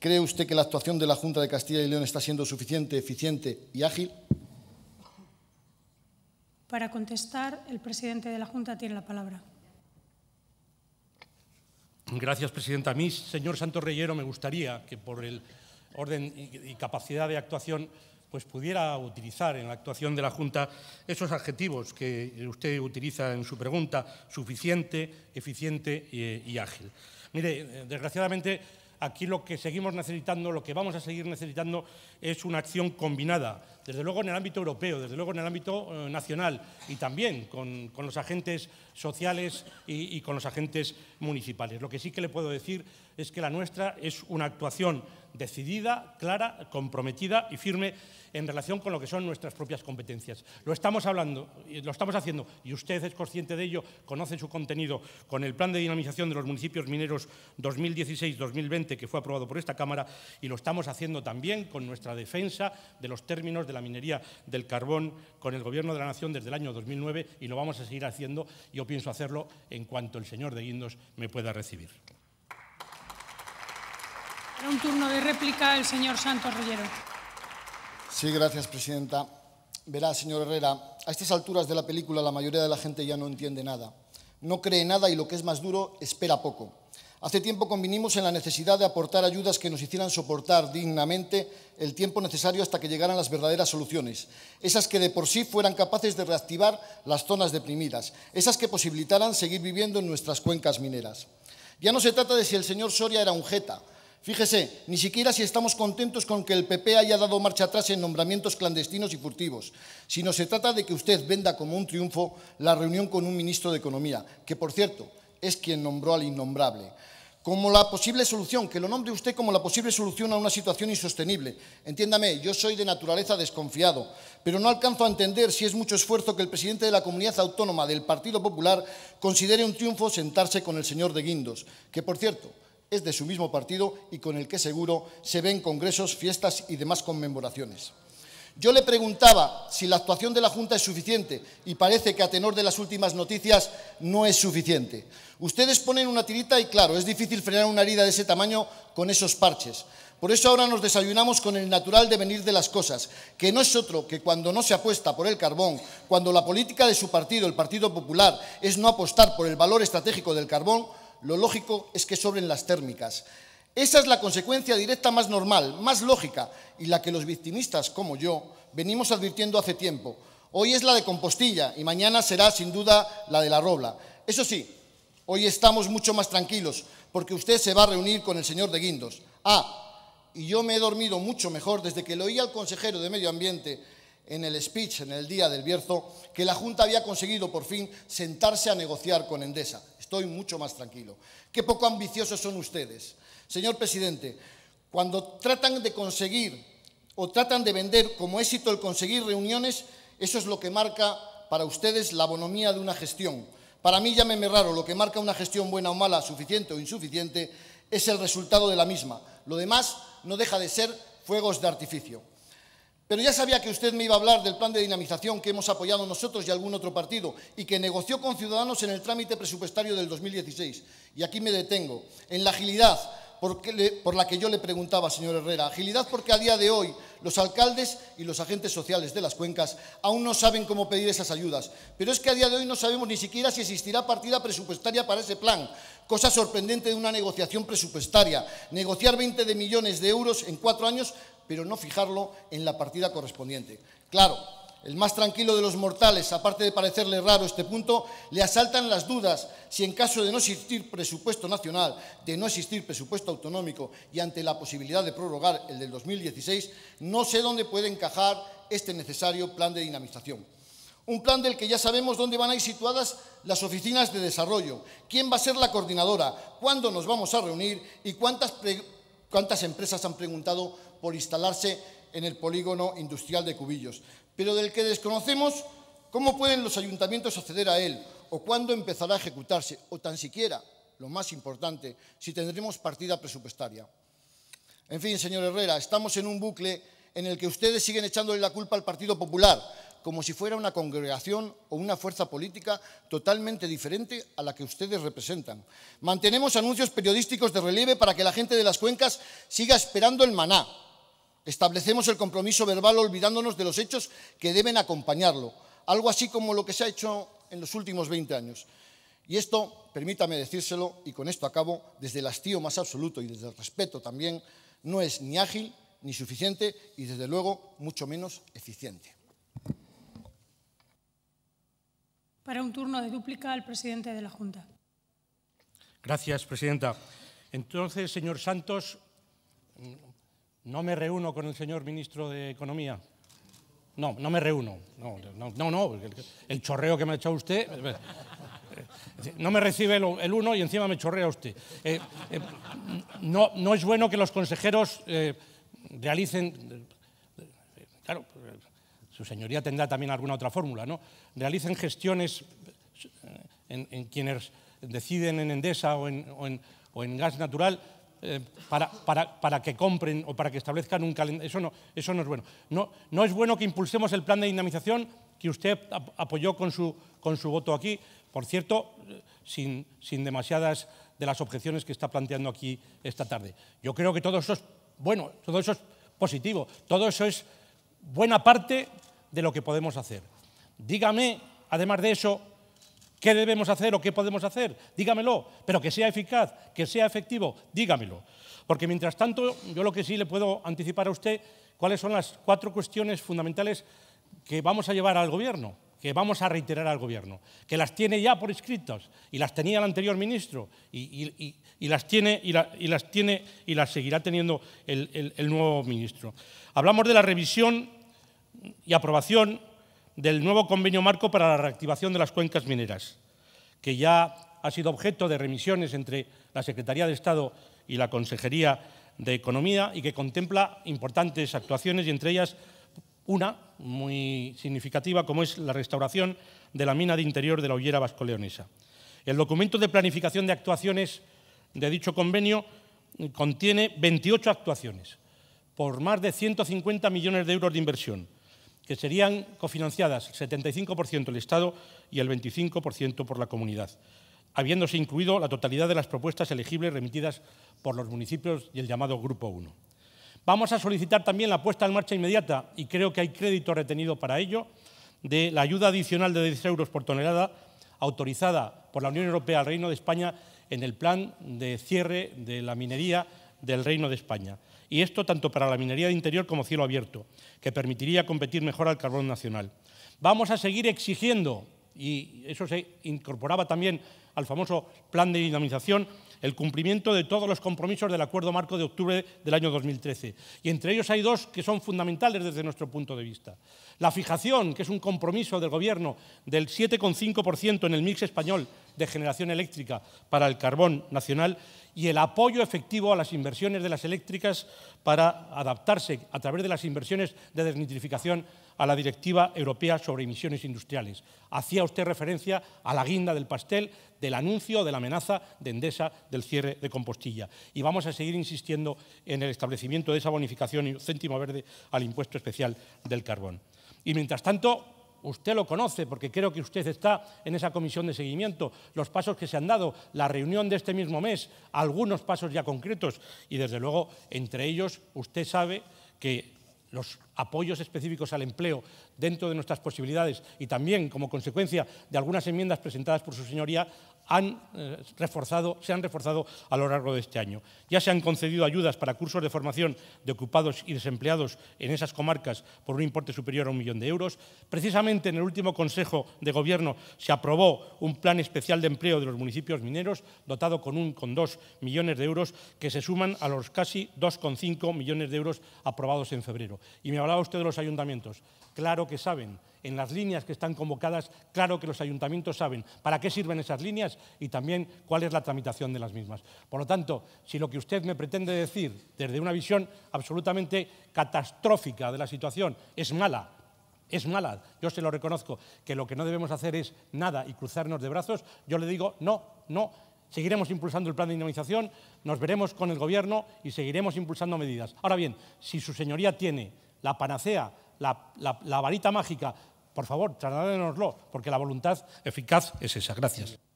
¿Cree usted que la actuación de la Junta de Castilla y León está siendo suficiente, eficiente y ágil? Para contestar, el presidente de la Junta tiene la palabra. Gracias, presidenta. A mí, señor Santos Reyero, me gustaría que por el orden y capacidad de actuación pues pudiera utilizar en la actuación de la Junta esos adjetivos que usted utiliza en su pregunta, suficiente, eficiente y, eh, y ágil. Mire, eh, desgraciadamente Aquí lo que seguimos necesitando, lo que vamos a seguir necesitando es una acción combinada, desde luego en el ámbito europeo, desde luego en el ámbito eh, nacional y también con, los agentes sociales y, y con los agentes municipales. Lo que sí que le puedo decir es que la nuestra es una actuación decidida, clara, comprometida y firme en relación con lo que son nuestras propias competencias. Lo estamos hablando, lo estamos haciendo y usted es consciente de ello, conoce su contenido con el Plan de Dinamización de los Municipios Mineros 2016-2020 que fue aprobado por esta Cámara y lo estamos haciendo también con nuestra defensa de los términos de la minería del carbón con el Gobierno de la Nación desde el año 2009 y lo vamos a seguir haciendo. Yo pienso hacerlo en cuanto el señor de Guindos me pueda recibir un turno de réplica el señor Santos Rollero. Sí, gracias, presidenta. Verá, señor Herrera, a estas alturas de la película la mayoría de la gente ya no entiende nada. No cree nada y lo que es más duro, espera poco. Hace tiempo convinimos en la necesidad de aportar ayudas que nos hicieran soportar dignamente el tiempo necesario hasta que llegaran las verdaderas soluciones, esas que de por sí fueran capaces de reactivar las zonas deprimidas, esas que posibilitaran seguir viviendo en nuestras cuencas mineras. Ya no se trata de si el señor Soria era un jeta, Fíjese, ni siquiera si estamos contentos con que el PP haya dado marcha atrás en nombramientos clandestinos y furtivos, sino se trata de que usted venda como un triunfo la reunión con un ministro de Economía, que por cierto es quien nombró al innombrable, como la posible solución, que lo nombre usted como la posible solución a una situación insostenible. Entiéndame, yo soy de naturaleza desconfiado, pero no alcanzo a entender si es mucho esfuerzo que el presidente de la comunidad autónoma del Partido Popular considere un triunfo sentarse con el señor de Guindos, que por cierto es de su mismo partido y con el que seguro se ven congresos, fiestas y demás conmemoraciones. Yo le preguntaba si la actuación de la Junta es suficiente y parece que a tenor de las últimas noticias no es suficiente. Ustedes ponen una tirita y claro, es difícil frenar una herida de ese tamaño con esos parches. Por eso ahora nos desayunamos con el natural devenir de las cosas, que no es otro que cuando no se apuesta por el carbón, cuando la política de su partido, el Partido Popular, es no apostar por el valor estratégico del carbón, lo lógico es que sobren las térmicas. Esa es la consecuencia directa más normal, más lógica, y la que los victimistas, como yo, venimos advirtiendo hace tiempo. Hoy es la de Compostilla y mañana será, sin duda, la de La Robla. Eso sí, hoy estamos mucho más tranquilos, porque usted se va a reunir con el señor de Guindos. Ah, y yo me he dormido mucho mejor desde que lo oí al consejero de Medio Ambiente en el speech en el día del Bierzo que la Junta había conseguido por fin sentarse a negociar con Endesa. Estoy mucho más tranquilo. Qué poco ambiciosos son ustedes. Señor presidente, cuando tratan de conseguir o tratan de vender como éxito el conseguir reuniones, eso es lo que marca para ustedes la bonomía de una gestión. Para mí, llámeme raro, lo que marca una gestión buena o mala, suficiente o insuficiente, es el resultado de la misma. Lo demás no deja de ser fuegos de artificio. Pero ya sabía que usted me iba a hablar del plan de dinamización que hemos apoyado nosotros y algún otro partido y que negoció con Ciudadanos en el trámite presupuestario del 2016. Y aquí me detengo. En la agilidad, por, la que yo le preguntaba, señor Herrera. Agilidad porque a día de hoy los alcaldes y los agentes sociales de las cuencas aún no saben cómo pedir esas ayudas. Pero es que a día de hoy no sabemos ni siquiera si existirá partida presupuestaria para ese plan. Cosa sorprendente de una negociación presupuestaria. Negociar 20 de millones de euros en cuatro años, pero no fijarlo en la partida correspondiente. Claro, el más tranquilo de los mortales, aparte de parecerle raro este punto, le asaltan las dudas si en caso de no existir presupuesto nacional, de no existir presupuesto autonómico y ante la posibilidad de prorrogar el del 2016, no sé dónde puede encajar este necesario plan de dinamización. Un plan del que ya sabemos dónde van a ir situadas las oficinas de desarrollo, quién va a ser la coordinadora, cuándo nos vamos a reunir y cuántas, cuántas empresas han preguntado por instalarse en el polígono industrial de Cubillos pero del que desconocemos cómo pueden los ayuntamientos acceder a él o cuándo empezará a ejecutarse, o tan siquiera, lo más importante, si tendremos partida presupuestaria. En fin, señor Herrera, estamos en un bucle en el que ustedes siguen echándole la culpa al Partido Popular, como si fuera una congregación o una fuerza política totalmente diferente a la que ustedes representan. Mantenemos anuncios periodísticos de relieve para que la gente de las cuencas siga esperando el maná, Establecemos el compromiso verbal olvidándonos de los hechos que deben acompañarlo, algo así como lo que se ha hecho en los últimos 20 años. Y esto, permítame decírselo, y con esto acabo, desde el hastío más absoluto y desde el respeto también, no es ni ágil ni suficiente y desde luego mucho menos eficiente. Para un turno de dúplica al presidente de la Junta. Gracias, presidenta. Entonces, señor Santos, no me reúno con el señor ministro de Economía. No, no me reúno. No, no, no, el, chorreo que me ha echado usted. Eh, eh, eh, no me recibe el, uno y encima me chorrea usted. no, es bueno que los consejeros realicen. Claro, su señoría tendrá también alguna otra fórmula, ¿no? Realicen gestiones en, quienes deciden en Endesa o en gas natural eh, para, para, que compren o para que establezcan un calendario. Eso no, eso no es bueno. No, no es bueno que impulsemos el plan de dinamización que usted apoyó con su, con su voto aquí, por cierto, sin, sin demasiadas de las objeciones que está planteando aquí esta tarde. Yo creo que todo eso es bueno, todo eso es positivo, todo eso es buena parte de lo que podemos hacer. Dígame, además de eso, ¿Qué debemos hacer o qué podemos hacer? Dígamelo, pero que sea eficaz, que sea efectivo, dígamelo. Porque mientras tanto, yo lo que sí le puedo anticipar a usted, cuáles son las cuatro cuestiones fundamentales que vamos a llevar al Gobierno, que vamos a reiterar al Gobierno, que las tiene ya por escritos y las tenía el anterior ministro y, las, tiene, la, las tiene y las seguirá teniendo el nuevo ministro. Hablamos de la revisión y aprobación del nuevo convenio marco para la reactivación de las cuencas mineras, que ya ha sido objeto de remisiones entre la Secretaría de Estado y la Consejería de Economía y que contempla importantes actuaciones y entre ellas una muy significativa como es la restauración de la mina de interior de la Ullera Vascoleonesa. El documento de planificación de actuaciones de dicho convenio contiene 28 actuaciones por más de 150 millones de euros de inversión que serían cofinanciadas el 75% el Estado y el 25% por la comunidad, habiéndose incluido la totalidad de las propuestas elegibles remitidas por los municipios y el llamado Grupo 1. Vamos a solicitar también la puesta en marcha inmediata, y creo que hay crédito retenido para ello, de la ayuda adicional de 10 euros por tonelada autorizada por la Unión Europea al Reino de España en el plan de cierre de la minería del Reino de España. Y esto tanto para la minería de interior como cielo abierto, que permitiría competir mejor al carbón nacional. Vamos a seguir exigiendo, y eso se incorporaba también al famoso plan de dinamización, el cumplimiento de todos los compromisos del Acuerdo Marco de octubre del año 2013. Y entre ellos hay dos que son fundamentales desde nuestro punto de vista. La fijación, que es un compromiso del Gobierno del 7,5% en el mix español de generación eléctrica para el carbón nacional y el apoyo efectivo a las inversiones de las eléctricas para adaptarse a través de las inversiones de desnitrificación a la Directiva Europea sobre Emisiones Industriales. Hacía usted referencia a la guinda del pastel del anuncio de la amenaza de Endesa del cierre de Compostilla. Y vamos a seguir insistiendo en el establecimiento de esa bonificación y céntimo verde al impuesto especial del carbón. Y mientras tanto, usted lo conoce porque creo que usted está en esa comisión de seguimiento, los pasos que se han dado, la reunión de este mismo mes, algunos pasos ya concretos y desde luego entre ellos usted sabe que los apoyos específicos al empleo dentro de nuestras posibilidades y también como consecuencia de algunas enmiendas presentadas por su señoría han, eh, reforzado, se han reforzado a lo largo de este año. Ya se han concedido ayudas para cursos de formación de ocupados y desempleados en esas comarcas por un importe superior a un millón de euros. Precisamente en el último Consejo de Gobierno se aprobó un plan especial de empleo de los municipios mineros dotado con 1,2 millones de euros que se suman a los casi 2,5 millones de euros aprobados en febrero. Y me hablaba usted de los ayuntamientos. Claro que saben en las líneas que están convocadas, claro que los ayuntamientos saben para qué sirven esas líneas y también cuál es la tramitación de las mismas. Por lo tanto, si lo que usted me pretende decir desde una visión absolutamente catastrófica de la situación es mala, es mala, yo se lo reconozco, que lo que no debemos hacer es nada y cruzarnos de brazos, yo le digo no, no, seguiremos impulsando el plan de indemnización, nos veremos con el Gobierno y seguiremos impulsando medidas. Ahora bien, si su señoría tiene la panacea, la, varita mágica, por favor, trasládenoslo, porque la voluntad eficaz es esa. Gracias.